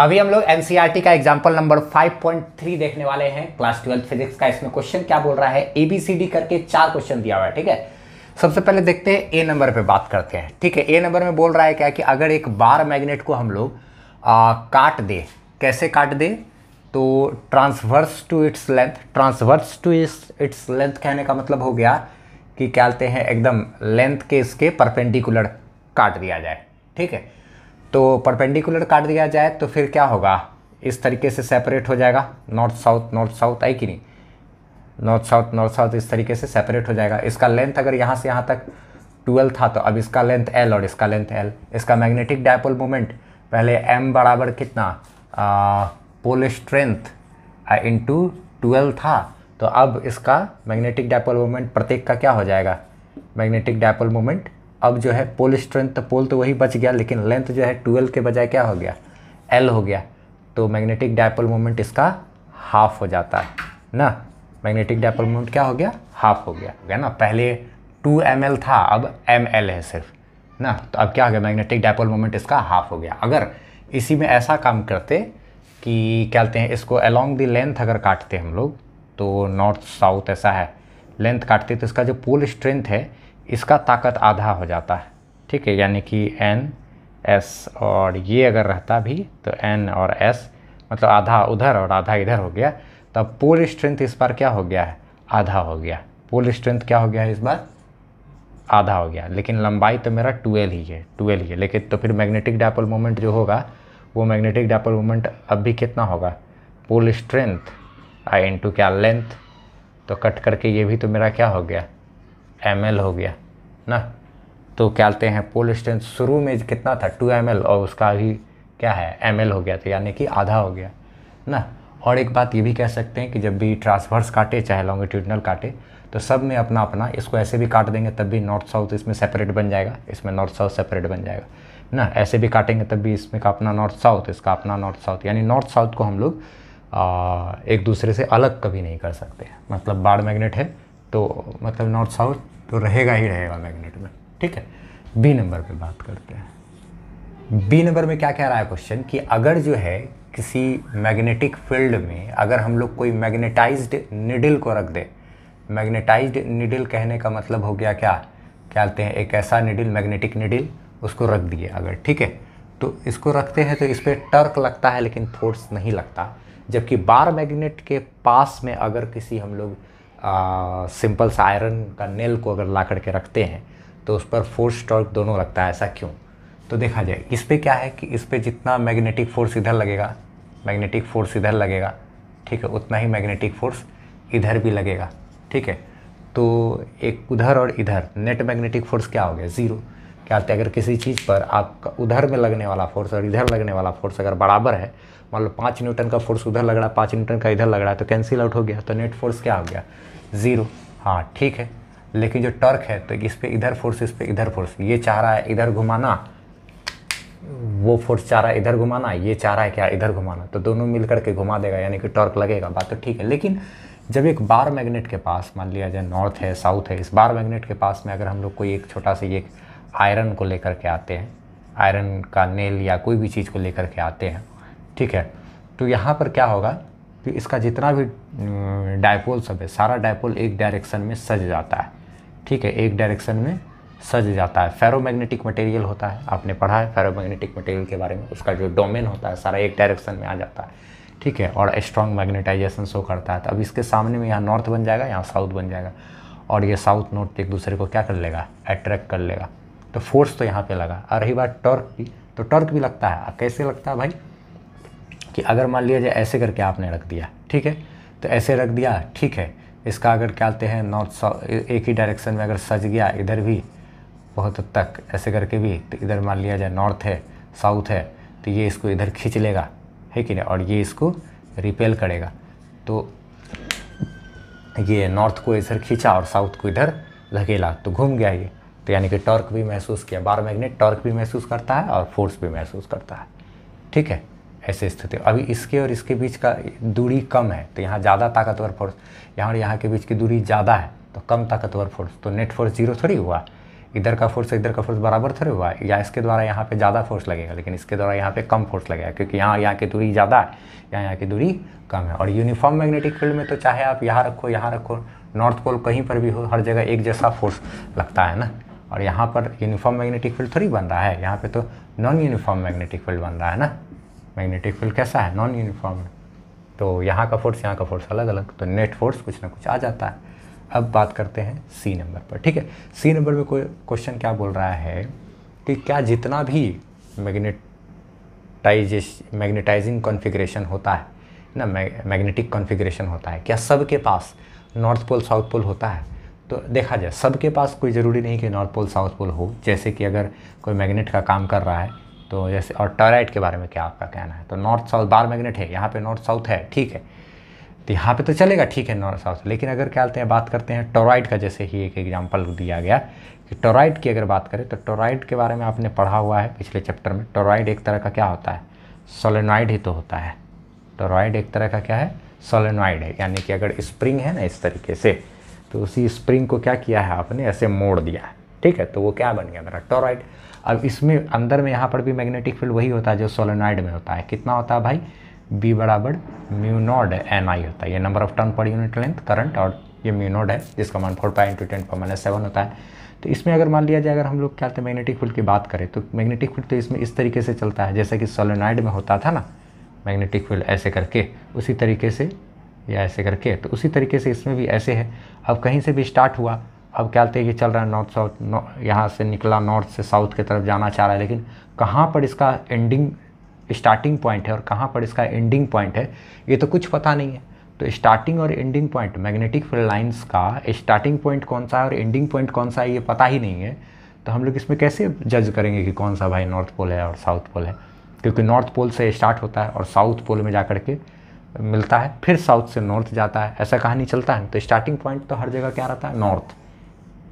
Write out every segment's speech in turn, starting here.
अभी हम लोग एनसीईआरटी का एग्जाम्पल नंबर 5.3 देखने वाले हैं क्लास ट्वेल्थ फिजिक्स का इसमें क्वेश्चन क्या बोल रहा है एबीसीडी करके चार क्वेश्चन दिया हुआ है ठीक है सबसे पहले देखते हैं ए नंबर पे बात करते हैं ठीक है ए नंबर में बोल रहा है क्या कि अगर एक बार मैग्नेट को हम लोग काट दे कैसे काट दे तो transverse to its length transverse to its length कहने का मतलब हो गया कि क्या कहते हैं एकदम लेंथ के इसके परपेंडिकुलर काट दिया जाए ठीक है तो परपेंडिकुलर काट दिया जाए तो फिर क्या होगा इस तरीके से सेपरेट हो जाएगा नॉर्थ साउथ नॉर्थ साउथ आई कि नहीं नॉर्थ साउथ नॉर्थ साउथ इस तरीके से सेपरेट हो जाएगा इसका लेंथ अगर यहाँ से यहाँ तक ट्वेल्थ था तो अब इसका लेंथ एल और इसका लेंथ एल इसका मैग्नेटिक डायपोल मोमेंट पहले एम बराबर कितना पोल स्ट्रेंथ इंटू ट्वेल्व था तो अब इसका मैग्नेटिक डायपोल मोमेंट प्रत्येक का क्या हो जाएगा मैग्नेटिक डायपोल मोमेंट अब जो है पोल स्ट्रेंथ तो पोल तो वही बच गया लेकिन लेंथ जो है ट्वेल्व के बजाय क्या हो गया एल हो गया तो मैग्नेटिक डायपोल मोमेंट इसका हाफ हो जाता है ना मैग्नेटिक डायपोल मोमेंट क्या हो गया हाफ हो गया है ना पहले टू एम एल था अब एम एल है सिर्फ ना तो अब क्या हो गया मैग्नेटिक डायपोल मोमेंट इसका हाफ हो गया अगर इसी में ऐसा काम करते कि क्या कहते हैं इसको अलोंग दी लेंथ अगर काटते हम लोग तो नॉर्थ साउथ ऐसा है लेंथ काटते तो इसका जो पोल स्ट्रेंथ है इसका ताकत आधा हो जाता है ठीक है यानी कि एन एस और ये अगर रहता भी तो एन और एस मतलब आधा उधर और आधा इधर हो गया तब पोल स्ट्रेंथ इस बार क्या हो गया है आधा हो गया पोल स्ट्रेंथ क्या हो गया है इस बार आधा हो गया लेकिन लंबाई तो मेरा ट्वेल्व ही है ट्वेल्व ही है लेकिन तो फिर मैग्नेटिक डैपल मोमेंट जो होगा वो मैग्नेटिक डैपल मोमेंट अब भी कितना होगा पोल स्ट्रेंथ आई इंटू क्या लेंथ तो कट करके ये भी तो मेरा क्या हो गया एम हो गया ना तो क्या कहते हैं पोल स्ट्रेंथ शुरू में कितना था टू एम और उसका अभी क्या है एम हो गया था यानी कि आधा हो गया ना और एक बात ये भी कह सकते हैं कि जब भी ट्रांसवर्स काटे चाहे लॉन्गिट्यूडनल काटे तो सब में अपना अपना इसको ऐसे भी काट देंगे तब भी नॉर्थ साउथ इसमें सेपरेट बन जाएगा इसमें नॉर्थ साउथ सेपरेट बन जाएगा ना ऐसे भी काटेंगे तब भी इसमें का अपना नॉर्थ साउथ इसका अपना नॉर्थ साउथ यानी नॉर्थ साउथ को हम लोग एक दूसरे से अलग कभी नहीं कर सकते मतलब बाढ़ मैग्नेट है तो मतलब नॉर्थ साउथ तो रहेगा ही रहेगा मैग्नेट में ठीक है बी नंबर पे बात करते हैं बी नंबर में क्या कह रहा है क्वेश्चन कि अगर जो है किसी मैग्नेटिक फील्ड में अगर हम लोग कोई मैग्नेटाइज्ड निडल को रख दे मैग्नेटाइज्ड निडिल कहने का मतलब हो गया क्या क्या कहते हैं एक ऐसा निडिल मैग्नेटिक निडिल उसको रख दिए अगर ठीक है तो इसको रखते हैं तो इस पर टर्क लगता है लेकिन फोर्स नहीं लगता जबकि बार मैग्नेट के पास में अगर किसी हम लोग सिंपल सा आयरन का नेल को अगर ला करके रखते हैं तो उस पर फोर्स टॉर्क दोनों लगता है ऐसा क्यों तो देखा जाए इस पर क्या है कि इस पर जितना मैग्नेटिक फोर्स इधर लगेगा मैग्नेटिक फोर्स इधर लगेगा ठीक है उतना ही मैग्नेटिक फोर्स इधर भी लगेगा ठीक है तो एक उधर और इधर नेट मैग्नेटिक फोर्स क्या हो गया ज़ीरो क्या होता हैं अगर किसी चीज़ पर आपका उधर में लगने वाला फोर्स और इधर लगने वाला फोर्स अगर बराबर है मान लो पाँच न्यूटन का फोर्स उधर लग रहा है पाँच न्यूटन का इधर लग रहा है तो कैंसिल आउट हो गया तो नेट फोर्स क्या हो गया ज़ीरो हाँ ठीक है लेकिन जो टर्क है तो इस पर इधर फोर्स इस पर इधर फोर्स ये चाह रहा है इधर घुमाना वो फोर्स चाह रहा है इधर घुमाना ये चाह रहा है क्या इधर घुमाना तो दोनों मिल करके घुमा देगा यानी कि टॉर्क लगेगा बात तो ठीक है लेकिन जब एक बार मैग्नेट के पास मान लिया जाए नॉर्थ है साउथ है इस बार मैग्नेट के पास में अगर हम लोग कोई एक छोटा सा ये आयरन को लेकर के आते हैं आयरन का नेल या कोई भी चीज़ को लेकर के आते हैं ठीक है तो यहाँ पर क्या होगा कि इसका जितना भी डायपोल सब है सारा डायपोल एक डायरेक्शन में सज जाता है ठीक है एक डायरेक्शन में सज जाता है फेरोमैग्नेटिक मटेरियल होता है आपने पढ़ा है फेरोमैग्नेटिक मटेरियल के बारे में उसका जो डोमेन होता है सारा एक डायरेक्शन में आ जाता है ठीक है और स्ट्रॉन्ग मैग्नेटाइजेशन शो करता है तो अब इसके सामने में यहाँ नॉर्थ बन जाएगा यहाँ साउथ बन जाएगा और ये साउथ नॉर्थ एक दूसरे को क्या कर लेगा अट्रैक्ट कर लेगा तो फोर्स तो यहाँ पे लगा और रही बात टर्क की तो टर्क भी लगता है कैसे लगता है भाई कि अगर मान लिया जाए ऐसे करके आपने रख दिया ठीक है तो ऐसे रख दिया ठीक है इसका अगर क्या आते हैं नॉर्थ साउथ एक ही डायरेक्शन में अगर सज गया इधर भी बहुत तक ऐसे करके भी तो इधर मान लिया जाए नॉर्थ है साउथ है तो ये इसको इधर खींच लेगा है कि नहीं और ये इसको रिपेल करेगा तो ये नॉर्थ को इधर खींचा और साउथ को इधर धकेला तो घूम गया ये तो यानी कि टॉर्क भी महसूस किया बार मैग्नेट टॉर्क भी महसूस करता है और फोर्स भी महसूस करता है ठीक है ऐसे स्थिति अभी इसके और इसके बीच का दूरी कम है तो यहाँ ज़्यादा ताकतवर फोर्स यहाँ और यहाँ के बीच की दूरी ज़्यादा है तो कम ताकतवर फोर्स तो नेट फोर्स जीरो थोड़ी हुआ इधर का फोर्स इधर का फोर्स बराबर थोड़ी हुआ या इसके द्वारा यहाँ पे ज़्यादा फोर्स लगेगा लेकिन इसके द्वारा यहाँ पे कम फोर्स लगेगा क्योंकि यहाँ यहाँ की दूरी ज़्यादा है यहाँ यहाँ की दूरी कम है और यूनिफॉर्म मैग्नेटिक फील्ड में तो चाहे आप यहाँ रखो यहाँ रखो नॉर्थ पोल कहीं पर भी हो हर जगह एक जैसा फोर्स लगता है ना और यहाँ पर यूनिफॉर्म मैग्नेटिक फील्ड थोड़ी बन रहा है यहाँ पे तो नॉन यूनिफॉर्म मैग्नेटिक फील्ड बन रहा है ना मैग्नेटिक फील्ड कैसा है नॉन यूनिफॉर्म तो यहाँ का फोर्स यहाँ का फोर्स अलग अलग तो नेट फोर्स कुछ ना कुछ आ जाता है अब बात करते हैं सी नंबर पर ठीक है सी नंबर में कोई क्वेश्चन क्या बोल रहा है कि क्या जितना भी मैग्नेटाइजेश मैग्नेटाइजिंग कॉन्फ़िगरेशन होता है ना मैग्नेटिक कॉन्फ़िगरेशन होता है क्या सबके पास नॉर्थ पोल साउथ पोल होता है तो देखा जाए सबके पास कोई ज़रूरी नहीं कि नॉर्थ पोल साउथ पोल हो जैसे कि अगर कोई मैग्नेट का काम कर रहा है तो जैसे और टॉयराइट के बारे में क्या आपका कहना है तो नॉर्थ साउथ बार मैग्नेट है यहाँ पे नॉर्थ साउथ है ठीक है तो यहाँ पे तो चलेगा ठीक है नॉर्थ साउथ लेकिन अगर क्या बोलते हैं बात करते हैं टोराइड का जैसे ही एक एग्जाम्पल दिया गया कि टोराइड की अगर बात करें तो टोराइड के बारे में आपने पढ़ा हुआ है पिछले चैप्टर में टोराइड एक तरह का क्या होता है सोलेनॉइड ही तो होता है टोराइड एक तरह का क्या है सोलेनॉइड है यानी कि अगर स्प्रिंग है ना इस तरीके से तो उसी स्प्रिंग को क्या किया है आपने ऐसे मोड़ दिया है ठीक है तो वो क्या बन गया मेरा टोराइड तो अब इसमें अंदर में यहाँ पर भी मैग्नेटिक फील्ड वही होता है जो सोलोनाइड में होता है कितना होता है भाई बी बराबर म्यूनोड एन आई होता है ये number of turn per unit length current और ये म्यूनोड है जिसका मान फोर पाई इंटू टेन पर माइनस सेवन होता है तो इसमें अगर मान लिया जाए अगर हम लोग क्या कहते हैं मैग्नेटिक फील्ड की बात करें तो मैग्नेटिक फील्ड तो इसमें इस तरीके से चलता है जैसे कि सोलोनाइड में होता था ना मैग्नेटिक फील्ड ऐसे करके उसी तरीके से या ऐसे करके तो उसी तरीके से इसमें भी ऐसे है अब कहीं से भी स्टार्ट हुआ अब क्या बोलते हैं कि चल रहा है नॉर्थ साउथ नौ, यहाँ से निकला नॉर्थ से साउथ की तरफ जाना चाह रहा है लेकिन कहाँ पर इसका एंडिंग स्टार्टिंग पॉइंट है और कहाँ पर इसका एंडिंग पॉइंट है ये तो कुछ पता नहीं है तो स्टार्टिंग और ending point magnetic field lines का स्टार्टिंग पॉइंट कौन सा है और एंडिंग पॉइंट कौन सा है ये पता ही नहीं है तो हम लोग इसमें कैसे जज करेंगे कि कौन सा भाई नॉर्थ पोल है और साउथ पोल है क्योंकि नॉर्थ पोल से स्टार्ट होता है और साउथ पोल में जा कर के मिलता है फिर साउथ से नॉर्थ जाता है ऐसा कहानी चलता है तो स्टार्टिंग पॉइंट तो हर जगह क्या रहता है नॉर्थ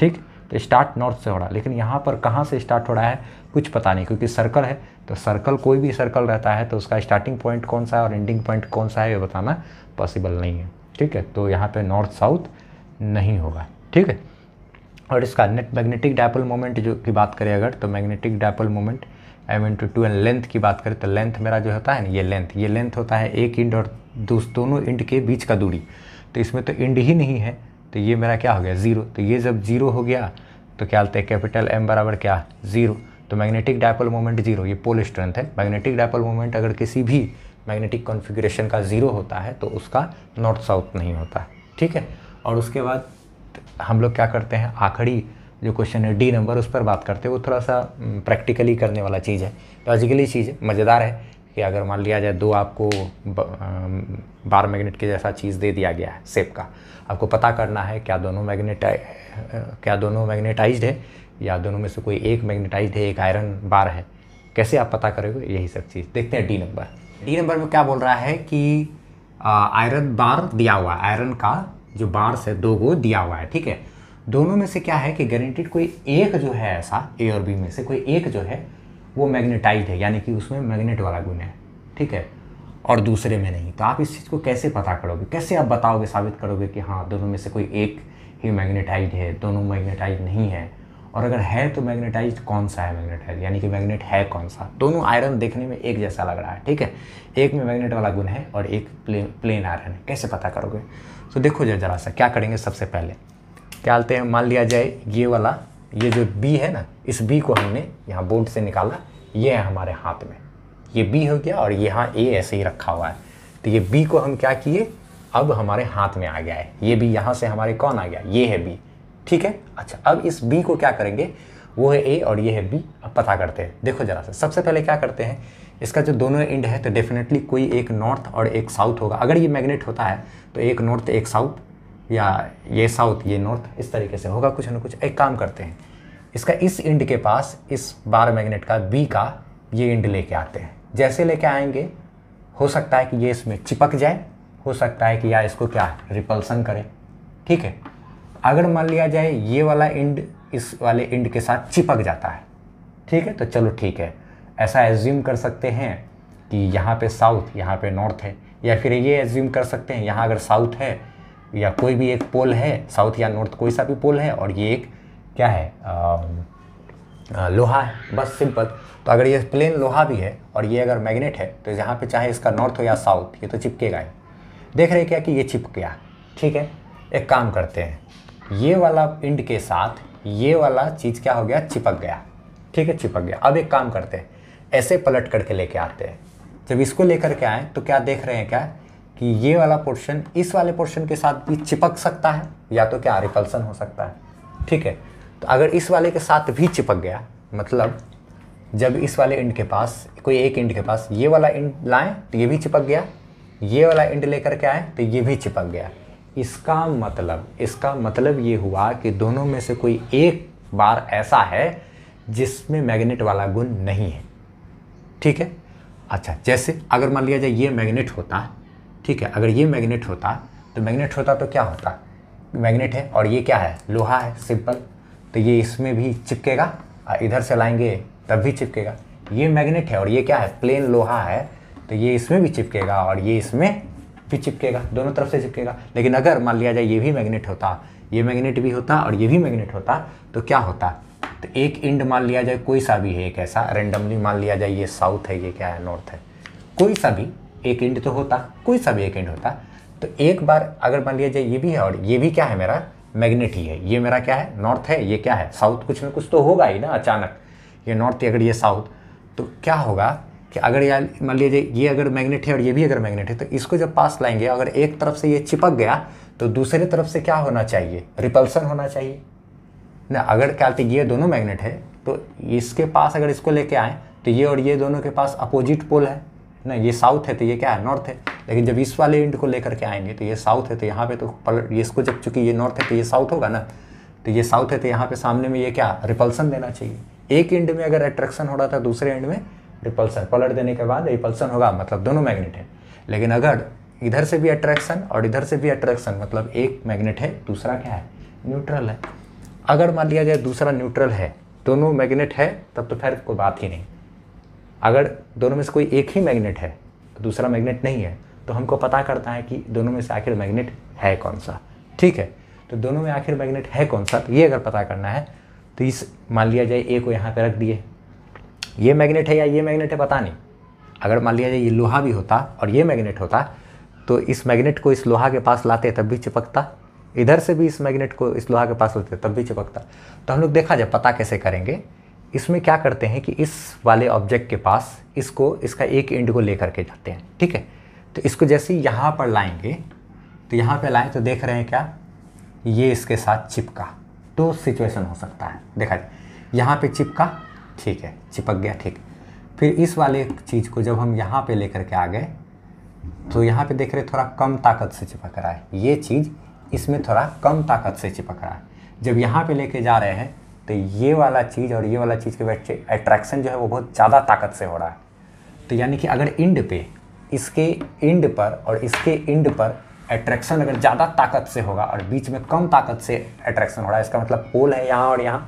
ठीक तो स्टार्ट नॉर्थ से हो रहा है लेकिन यहाँ पर कहाँ से स्टार्ट हो रहा है कुछ पता नहीं क्योंकि सर्कल है तो सर्कल कोई भी सर्कल रहता है तो उसका स्टार्टिंग पॉइंट कौन सा है और एंडिंग पॉइंट कौन सा है ये बताना पॉसिबल नहीं है ठीक है तो यहाँ पर नॉर्थ साउथ नहीं होगा ठीक है और इसका नेट मैग्नेटिक डायपोल मोमेंट जो की बात करें अगर तो magnetic dipole moment M into two and length की बात करें तो लेंथ मेरा जो होता है ना ये लेंथ ये लेंथ होता है एक इंड और दोनों इंड के बीच का दूरी तो इसमें तो इंड ही नहीं है तो ये मेरा क्या हो गया ज़ीरो तो ये जब ज़ीरो हो गया तो क्या बोलते हैं कैपिटल एम बराबर क्या ज़ीरो तो मैग्नेटिक डायपोल मोमेंट जीरो ये पोल स्ट्रेंथ है मैग्नेटिक डायपोल मोमेंट अगर किसी भी मैग्नेटिक कॉन्फ़िगरेशन का ज़ीरो होता है तो उसका नॉर्थ साउथ नहीं होता ठीक है और उसके बाद हम लोग क्या करते हैं आखिरी जो क्वेश्चन है डी नंबर उस पर बात करते हैं वो थोड़ा सा प्रैक्टिकली हम्म, करने वाला चीज़ है लॉजिकली चीज़ है मज़ेदार है कि अगर मान लिया जाए दो आपको बार मैग्नेट के जैसा चीज़ दे दिया गया है सेप का आपको पता करना है क्या दोनों मैग्नेट क्या दोनों मैग्नेटाइज्ड है या दोनों में से कोई एक मैग्नेटाइज्ड है एक आयरन बार है कैसे आप पता करेंगे यही सब चीज़ देखते हैं डी नंबर डी नंबर में क्या बोल रहा है कि आयरन बार दिया हुआ है आयरन का जो बार से दो गो दिया हुआ है ठीक है दोनों में से क्या है कि गारंटीड कोई एक जो है ऐसा ए और बी में से कोई एक जो है वो मैग्नेटाइज है यानी कि उसमें मैग्नेट वाला गुण है ठीक है और दूसरे में नहीं तो आप इस चीज़ को कैसे पता करोगे कैसे आप बताओगे साबित करोगे कि हाँ दोनों में से कोई एक ही मैग्नेटाइज है दोनों मैग्नेटाइज नहीं है और अगर है तो मैग्नेटाइज कौन सा है मैग्नेटाइज यानी कि मैग्नेट है कौन सा दोनों आयरन देखने में एक जैसा लग रहा है ठीक है एक में मैग्नेट वाला गुण है और एक प्लेन प्लेन आयरन है कैसे पता करोगे तो देखो जरा जरा सा क्या करेंगे सबसे पहले क्या आते हैं मान लिया जाए ये वाला ये जो बी है ना इस बी को हमने यहाँ बोर्ड से निकाला ये है हमारे हाथ में ये बी हो गया और यहाँ ए ऐसे ही रखा हुआ है तो ये बी को हम क्या किए अब हमारे हाथ में आ गया है ये बी यहाँ से हमारे कौन आ गया ये है बी ठीक है अच्छा अब इस बी को क्या करेंगे वो है ए और ये है बी अब पता करते हैं देखो जरा से सबसे पहले क्या करते हैं इसका जो दोनों एंड है तो डेफिनेटली कोई एक नॉर्थ और एक साउथ होगा अगर ये मैग्नेट होता है तो एक नॉर्थ एक साउथ या ये साउथ ये नॉर्थ इस तरीके से होगा कुछ ना कुछ एक काम करते हैं इसका इस इंड के पास इस बार मैग्नेट का बी का ये इंड लेके आते हैं जैसे लेके आएंगे हो सकता है कि ये इसमें चिपक जाए हो सकता है कि या इसको क्या रिपल्सन करें ठीक है अगर मान लिया जाए ये वाला इंड इस वाले इंड के साथ चिपक जाता है ठीक है तो चलो ठीक है ऐसा एज्यूम कर सकते हैं कि यहाँ पे साउथ यहाँ पे नॉर्थ है या फिर ये एज्यूम कर सकते हैं यहाँ अगर साउथ है या कोई भी एक पोल है साउथ या नॉर्थ कोई सा भी पोल है और ये एक क्या है आ, लोहा है बस सिंपल तो अगर ये प्लेन लोहा भी है और ये अगर मैग्नेट है तो यहाँ पे चाहे इसका नॉर्थ हो या साउथ ये तो चिपकेगा ही देख रहे क्या कि ये चिपक गया ठीक है एक काम करते हैं ये वाला इंड के साथ ये वाला चीज़ क्या हो गया चिपक गया ठीक है चिपक गया अब एक काम करते हैं ऐसे पलट करके लेके आते हैं जब इसको लेकर के आए तो क्या देख रहे हैं क्या कि ये वाला पोर्शन इस वाले पोर्शन के साथ भी चिपक सकता है या तो क्या रिपल्सन हो सकता है ठीक है तो अगर इस वाले के साथ भी चिपक गया मतलब जब इस वाले इंड के पास कोई एक इंड के पास ये वाला इंड लाएँ तो ये भी चिपक गया ये वाला इंड लेकर के आए तो ये भी चिपक गया इसका मतलब इसका मतलब ये हुआ कि दोनों में से कोई एक बार ऐसा है जिसमें मैग्नेट वाला गुण नहीं है ठीक है अच्छा जैसे अगर मान लिया जाए ये मैग्नेट होता है ठीक है अगर ये मैग्नेट होता तो मैग्नेट होता तो क्या होता मैग्नेट है और ये क्या है लोहा है सिंपल तो ये इसमें भी चिपकेगा और इधर से लाएंगे तब भी चिपकेगा ये मैग्नेट है और ये क्या है प्लेन लोहा है तो ये इसमें भी चिपकेगा और ये इसमें भी चिपकेगा दोनों तरफ से चिपकेगा लेकिन अगर मान लिया जाए ये भी मैग्नेट होता ये मैग्नेट भी होता और ये भी मैग्नेट होता तो क्या होता तो एक इंड मान लिया जाए कोई सा भी है एक ऐसा रेंडमली मान लिया जाए ये साउथ है ये क्या है नॉर्थ है कोई सा भी एक एंड तो होता कोई सा भी एक एंड होता तो एक बार अगर मान लिया जाए ये भी है और ये भी क्या है मेरा मैग्नेट ही है ये मेरा क्या है नॉर्थ है ये क्या है साउथ कुछ ना कुछ तो होगा ही ना अचानक ये नॉर्थ अगर ये साउथ तो क्या होगा कि अगर यार मान लीजिए ये अगर मैग्नेट है और ये भी अगर मैग्नेट है तो इसको जब पास लाएंगे अगर एक तरफ से ये चिपक गया तो दूसरे तरफ से क्या होना चाहिए रिपल्सन होना चाहिए ना अगर क्या कहते ये दोनों मैग्नेट है तो इसके पास अगर इसको लेके आएँ तो ये और ये दोनों के पास अपोजिट पोल है ना ये साउथ है तो ये क्या है नॉर्थ है लेकिन जब इस वाले इंड को लेकर के आएंगे तो ये साउथ है तो यहाँ पे तो पलट ये इसको जब चूंकि ये नॉर्थ है तो ये साउथ होगा ना तो ये साउथ है तो यहाँ पे सामने में ये क्या रिपल्सन देना चाहिए एक इंड में अगर अट्रैक्शन हो रहा था दूसरे इंड में रिपल्सन पलट देने के बाद रिपल्सन होगा मतलब दोनों मैग्नेट है लेकिन अगर इधर से भी अट्रैक्शन और इधर से भी अट्रैक्शन मतलब एक मैग्नेट है दूसरा क्या है न्यूट्रल है अगर मान लिया जाए दूसरा न्यूट्रल है दोनों मैग्नेट है तब तो फिर कोई बात ही नहीं अगर दोनों में से कोई एक ही मैग्नेट है तो दूसरा मैग्नेट नहीं है तो हमको पता करता है कि दोनों में से आखिर मैग्नेट है कौन सा ठीक है तो दोनों में आखिर मैग्नेट है कौन सा तो ये अगर पता करना है तो इस मान लिया जाए ए को यहाँ पर रख दिए ये मैग्नेट है या ये मैग्नेट है पता नहीं अगर मान लिया जाए ये लोहा भी होता और ये मैग्नेट होता तो इस मैग्नेट को इस लोहा के पास लाते तब भी चिपकता इधर से भी इस मैग्नेट को इस लोहा के पास लाते तब भी चिपकता तो हम लोग देखा जाए पता कैसे करेंगे इसमें क्या करते हैं कि इस वाले ऑब्जेक्ट के पास इसको इसका एक एंड को लेकर के जाते हैं ठीक है तो इसको जैसे यहाँ पर लाएंगे तो यहाँ पर लाएँ तो देख रहे हैं क्या ये इसके साथ चिपका तो सिचुएशन हो सकता है देखा जाए यहाँ पर चिपका ठीक है चिपक गया ठीक फिर इस वाले चीज़ को जब हम यहाँ पे लेकर के आ गए तो यहाँ पे देख रहे थोड़ा कम ताकत से चिपक रहा है ये चीज़ इसमें थोड़ा कम ताकत से चिपक रहा है जब यहाँ पे लेके जा रहे हैं तो ये वाला चीज़ और ये वाला चीज़ के बीच अट्रैक्शन जो है वो बहुत ज़्यादा ताकत से हो रहा है तो यानी कि अगर इंड पे इसके इंड पर और इसके इंड पर अट्रैक्शन अगर ज़्यादा ताकत से होगा और बीच में कम ताकत से अट्रैक्शन हो रहा है इसका मतलब पोल है यहाँ और यहाँ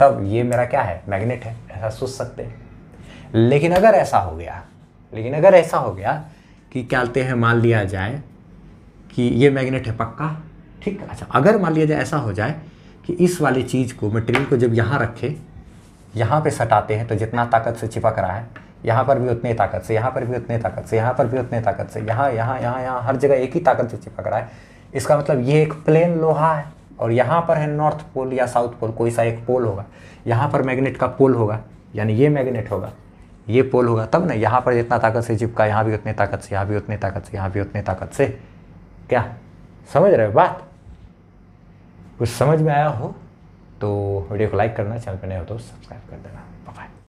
तब ये मेरा क्या है मैग्नेट है ऐसा सोच सकते हैं लेकिन अगर ऐसा हो गया लेकिन अगर ऐसा हो गया कि क्या कहते हैं मान लिया जाए कि ये मैग्नेट है पक्का ठीक अच्छा अगर मान लिया जाए ऐसा हो जाए कि इस वाली चीज़ को मटेरियल को जब यहाँ रखें यहाँ पे सटाते हैं तो जितना ताकत से चिपक रहा है यहाँ पर भी उतने ताकत से यहाँ पर भी उतने ताकत से यहाँ पर भी उतने ताकत से यहाँ यहाँ यहाँ यहाँ हर जगह एक ही ताकत से चिपक रहा है इसका मतलब ये एक प्लेन लोहा है और यहाँ पर है नॉर्थ पोल या साउथ पोल कोई सा एक पोल होगा यहाँ पर मैग्नेट का पोल होगा यानी ये मैग्नेट होगा ये पोल होगा तब ना यहाँ पर जितना ताकत से चिपका यहाँ भी उतने ताकत से यहाँ भी उतने ताकत से यहाँ भी उतने ताकत से क्या समझ रहे हो बात कुछ समझ में आया हो तो वीडियो को लाइक करना चैनल पर नए हो तो सब्सक्राइब कर देना